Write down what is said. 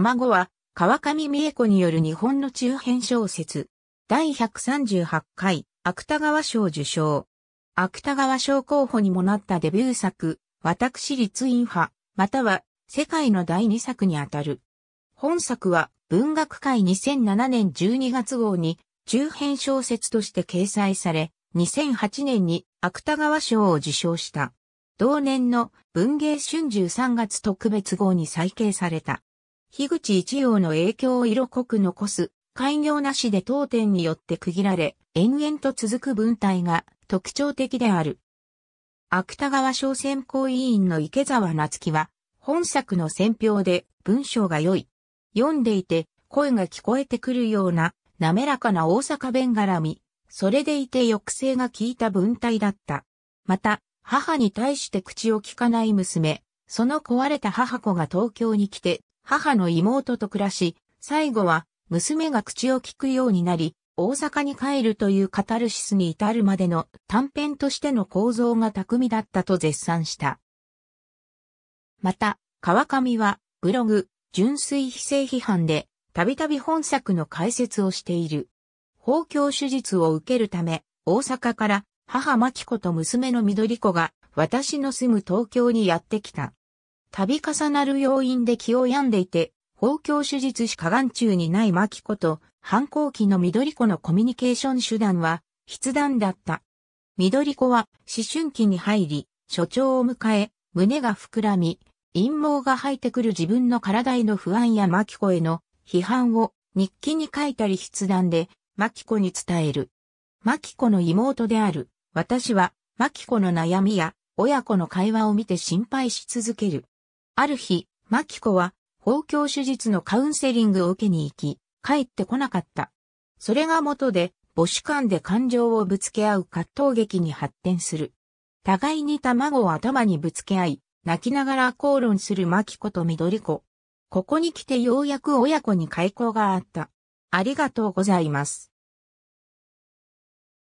卵は、川上美恵子による日本の中編小説。第138回、芥川賞受賞。芥川賞候補にもなったデビュー作、私立院派、または、世界の第2作にあたる。本作は、文学界2007年12月号に、中編小説として掲載され、2008年に芥川賞を受賞した。同年の文芸春秋3月特別号に再掲された。樋口一葉の影響を色濃く残す、開業なしで当店によって区切られ、延々と続く文体が特徴的である。芥川賞選考委員の池澤夏樹は、本作の選評で文章が良い。読んでいて声が聞こえてくるような滑らかな大阪弁絡み、それでいて抑制が効いた文体だった。また、母に対して口を聞かない娘、その壊れた母子が東京に来て母の妹と暮らし、最後は娘が口を聞くようになり、大阪に帰るというカタルシスに至るまでの短編としての構造が巧みだったと絶賛した。また、川上はブログ、純粋非正批判で、たびたび本作の解説をしている。法教手術を受けるため、大阪から母牧子と娘の緑子が私の住む東京にやってきた。度重なる要因で気を病んでいて、包協手術しか眼中にないマ子と、反抗期の緑子のコミュニケーション手段は、筆談だった。緑子は、思春期に入り、所長を迎え、胸が膨らみ、陰謀が生えてくる自分の体への不安やマ子への批判を日記に書いたり筆談で、マ子に伝える。マ子の妹である、私は、マ子の悩みや、親子の会話を見て心配し続ける。ある日、マキコは、包教手術のカウンセリングを受けに行き、帰ってこなかった。それが元で、母子間で感情をぶつけ合う葛藤劇に発展する。互いに卵を頭にぶつけ合い、泣きながら口論するマキコと緑子。ここに来てようやく親子に開口があった。ありがとうございます。